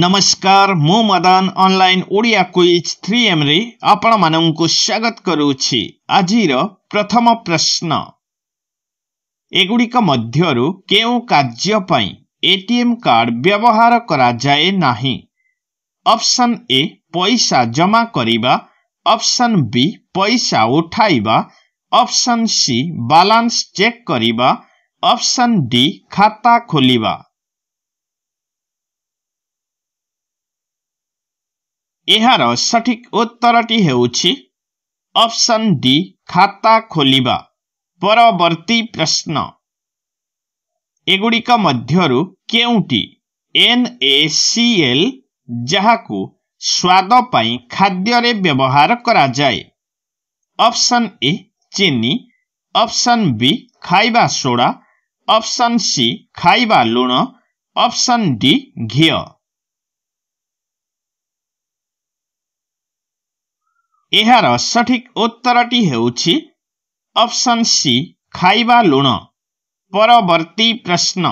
ନମସ୍କାର ମୁଁ Madan online Odia quiz three ଏମ୍ରେ ଆପଣମାନଙ୍କୁ ସ୍ୱାଗତ କରୁଛି ଆଜିର ପ୍ରଥମ ପ୍ରଶ୍ନ ଏଗୁଡ଼ିକ ମଧ୍ୟରୁ କେଉଁ କାର୍ଯ୍ୟ ପାଇଁ ଏଟିଏମ୍ କାର୍ଡ଼ ବ୍ୟବହାର କରାଯାଏ ନାହିଁ ଅପସନ୍ ଏ ପଇସା ଜମା କରିବା ଅପସନ୍ ବି ପଇସା ଉଠାଇବା ଅପ୍ସନ୍ ସି ବାଲାନ୍ସ ଚେକ୍ କରିବା ଅପ୍ସନ୍ ଡି ଖାତା ଖୋଲିବା ଏହାର ସଠିକ ଉତ୍ତରଟି ହେଉଛି ଅପସନ୍ ଡି ଖାତା ଖୋଲିବା ପରବର୍ତ୍ତୀ ପ୍ରଶ୍ନ ଏଗୁଡ଼ିକ ମଧ୍ୟରୁ କେଉଁଟି ଏନ୍ ଏ ସି ଏଲ୍ ଯାହାକୁ ସ୍ୱାଦ ପାଇଁ ଖାଦ୍ୟରେ ବ୍ୟବହାର କରାଯାଏ ଅପସନ୍ ଏ ଚିନି ଅପସନ୍ ବି ଖାଇବା ସୋଡ଼ା ଅପସନ୍ ସି ଖାଇବା ଲୁଣ ଅପସନ୍ ଡି ଘିଅ ଏହାର ସଠିକ୍ ଉତ୍ତରଟି ହେଉଛି ଅପସନ୍ ସି ଖାଇବା ଲୁଣ ପରବର୍ତ୍ତୀ ପ୍ରଶ୍ନ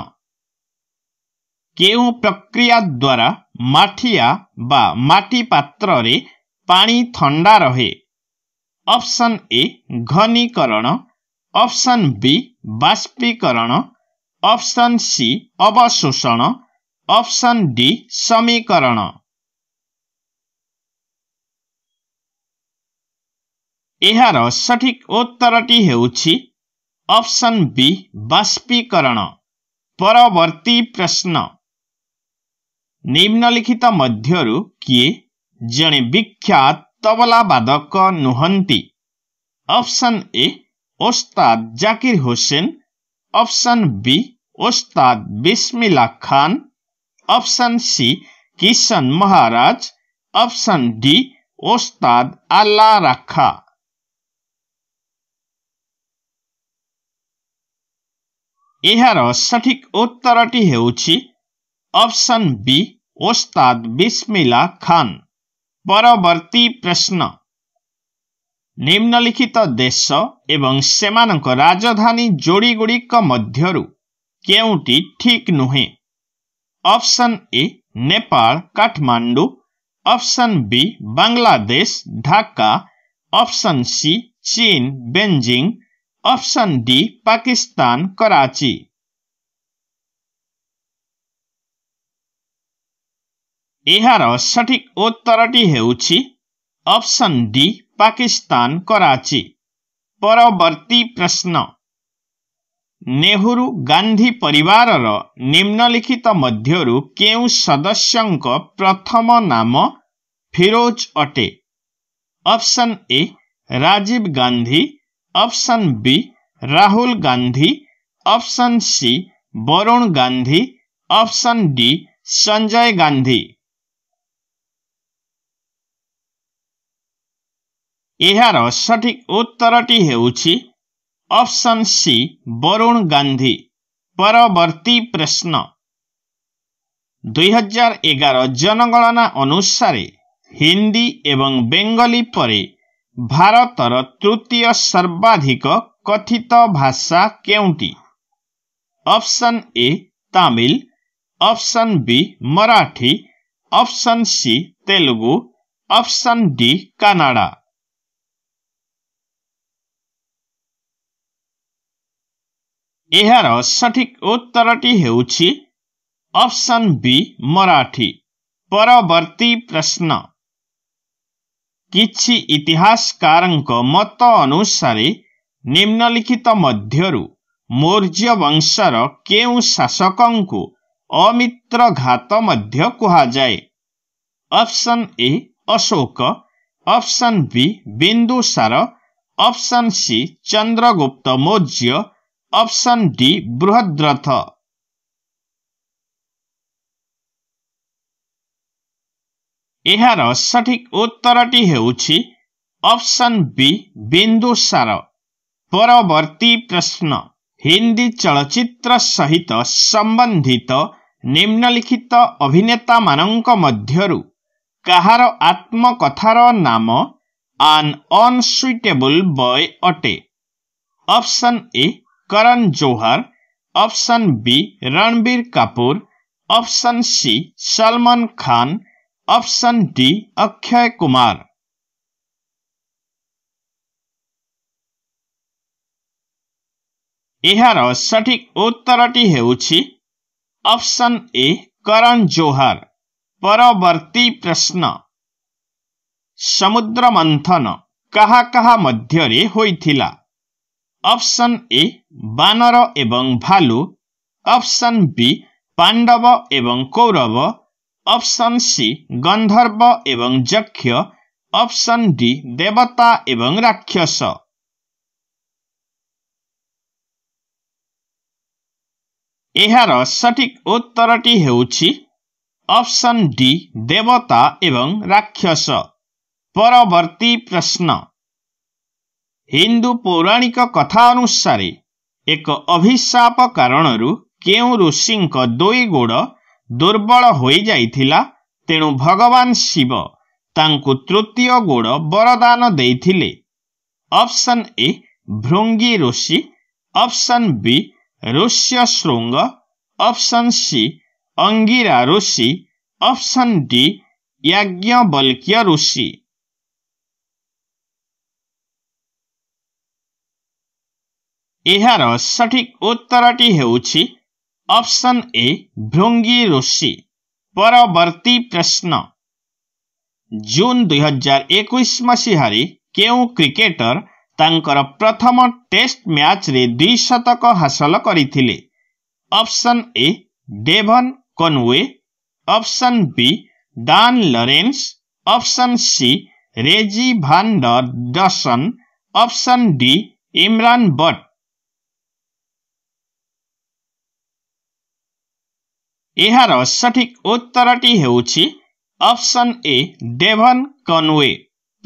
କେଉଁ ପ୍ରକ୍ରିୟା ଦ୍ୱାରା ମାଠିଆ ବା ମାଟି ପାତ୍ରରେ ପାଣି ଥଣ୍ଡା ରହେ ଅପସନ୍ ଏ ଘନୀକରଣ ଅପସନ୍ ବି ବାଷ୍ପୀକରଣ ଅପସନ୍ ସି ଅବଶୋଷଣ ଅପସନ୍ ଡି ସମୀକରଣ ଏହାର ସଠିକ୍ ଉତ୍ତରଟି ହେଉଛି ଅପସନ୍ ବି ବାଷ୍ପୀକରଣ ପରବର୍ତ୍ତୀ ପ୍ରଶ୍ନ ନିମ୍ନଲିଖିତ ମଧ୍ୟରୁ କିଏ ଜଣେ ବିଖ୍ୟାତ ତବଲା ବାଦକ ନୁହନ୍ତି option a Ustad Zakir Hussain option b Ustad Bismillah Khan option c Kishan Maharaj option d Ustad Allah Rakha यहाँ सठिक उत्तर टी हो अप्सन बी ओस्ताद बिस्मिला खान परवर्ती प्रश्न निम्नलिखित देश एवं से राजधानी जोड़ी गुड़िक मध्य के ठीक नुहे option a Nepal Kathmandu option b Bangladesh Dhaka option c चीन Beijing option d Pakistan Karachi ডি هاৰ সঠিক উত্তৰটি হ'উচি অপশন ডি পাকিস্তান করাচি পৰৱৰ্তী প্ৰশ্ন নেহৰু গান্ধী পৰিৱাৰৰ নিম্নলিখিত মধ্যৰ কেঁউ সদস্যক প্ৰথম নাম ফिरোজ আটে option a Rajiv Gandhi option b Rahul Gandhi option c Varun Gandhi option d Sanjay Gandhi ଏହାର ସଠିକ୍ ଉତ୍ତରଟି ହେଉଛି ଅପସନ୍ ସି ବରୁଣ ଗାନ୍ଧୀ ପରବର୍ତ୍ତୀ ପ୍ରଶ୍ନ ଦୁଇହଜାର ଏଗାର ଜନଗଣନା ଅନୁସାରେ ହିନ୍ଦୀ ଏବଂ ବେଙ୍ଗଲୀ ପରେ भारतर तृतीय सर्वाधिक कथित भाषा के option a Tamil option b Marathi option c Telugu, option d Kannada यहाँ सठिक उत्तर टी ऑप्शन बी मराठी प्रश्न मत मतअनुसार निम्नलिखित मौर्यवंश वंशर के शासकु अमित्र घात कुन a Ashoka option b Bindusara option c Chandragupta Maurya option d Brihadratha ଏହାର ସଠିକ୍ ଉତ୍ତରଟି ହେଉଛି ଅପସନ୍ ବି ବିନ୍ଦୁସାର ପରବର୍ତ୍ତୀ ପ୍ରଶ୍ନ ହିନ୍ଦୀ ଚଳଚ୍ଚିତ୍ର ସହିତ ସମ୍ବନ୍ଧିତ ନିମ୍ନଲିଖିତ ଅଭିନେତାମାନଙ୍କ ମଧ୍ୟରୁ କାହାର ଆତ୍ମକଥାର ନାମ ଆନ୍ ଅନ୍ସୁଇଟେବୁଲ୍ ବୟ ଅଟେ option a Karan Johar option b Ranbir Kapoor option c Salman Khan option d Akshay Kumar ଏହାର ସଠିକ୍ ଉତ୍ତରଟି ହେଉଛି ଅପସନ୍ ଏ କରନ୍ ଜୋହର ପରବର୍ତ୍ତୀ ପ୍ରଶ୍ନ ସମୁଦ୍ର ମନ୍ଥନ କାହା କାହା ମଧ୍ୟରେ ହୋଇଥିଲା ଅପସନ୍ ଏ ବାନର ଏବଂ ଭାଲୁ ଅପସନ୍ ବି ପାଣ୍ଡବ ଏବଂ କୌରବ অপশন সি গন্ধর্ব एवं जक्ख्य ऑप्शन डी देवता एवं राक्षस ইহারা সঠিক উত্তরটি হেউছি অপশন ডি দেবতা एवं राक्षस পরবর্তী প্রশ্ন হিন্দু পৌরাণিক কথা অনুসারে এক অভিশাপ কারণরু কেউ রুসিংক দই গোড় होई दुर्बलिला तेणु भगवान् शिव तृतीय गोड बरदान दि option a Bhringi Rishi option b Rishyashringa option c अङ्गिराषि अप्सन डिज्ञवल्क्य ऋषि यहाँ सठिक उत्तराटी उत्तर ઓપ્શન એ ભૃંગી ઋષિ পরবর্তী প্রশ্ন জুন দুই হଜାର ଏକୋଇଶ ମସିହାରେ କେଉଁ କ୍ରିକେଟର ତାଙ୍କର ପ୍ରଥମ ଟେଷ୍ଟ ମ୍ୟାଚ୍ରେ ଦୁଇ ଶତକ ହାସଲ କରିଥିଲେ option a Devon Conway option b Dan Lawrence option c Rassie van der Dussen option d Imran Butt ଏହାର ସଠିକ ଉତ୍ତରଟି ହେଉଛି ଅପସନ୍ ଏ ଡେଭନ୍ କନୱେ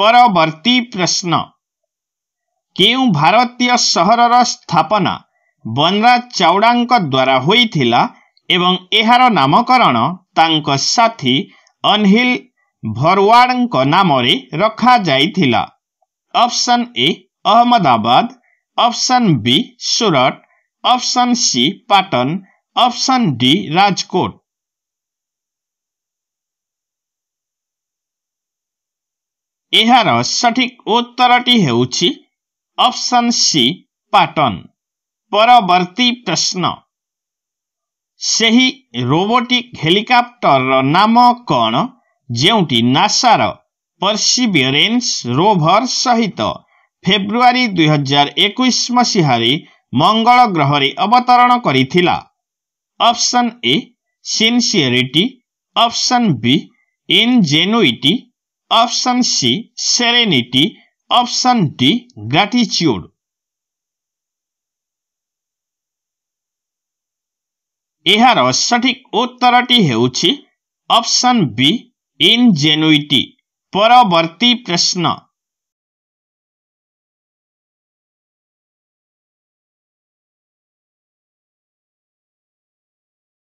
ପରବର୍ତ୍ତୀ ପ୍ରଶ୍ନ କେଉଁ ଭାରତୀୟ ସହରର ସ୍ଥାପନା ବନରା ଚାଉଡ଼ାଙ୍କ ଦ୍ୱାରା ହୋଇଥିଲା ଏବଂ ଏହାର ନାମକରଣ ତାଙ୍କ ସାଥୀ ଅନହିଲ ଭରୱାଡ଼ଙ୍କ ନାମରେ ରଖାଯାଇଥିଲା option a Ahmedabad option b Surat option c Patan option d Rajkot ইহানো সঠিক উত্তরটি হেউছি অপশন সি পাটন পরবর্তী প্রশ্ন सही रोबोटिक हेलिकॉप्टर रो नाम कोन जेउंटी नासा र पर्सिवियरेंस রোভার সহিত ফেব্রুয়ারি 2021 मसि हारे मंगल ग्रह रे अवतरण करी थिला option a sincerity option b ingenuity option c serenity option d gratitude ଏହାର ସଠିକ୍ ଉତ୍ତରଟି ହେଉଛି ଅପସନ୍ ବି ଇନ୍ଜେନ୍ୟୁଇଟି ପରବର୍ତ୍ତୀ ପ୍ରଶ୍ନ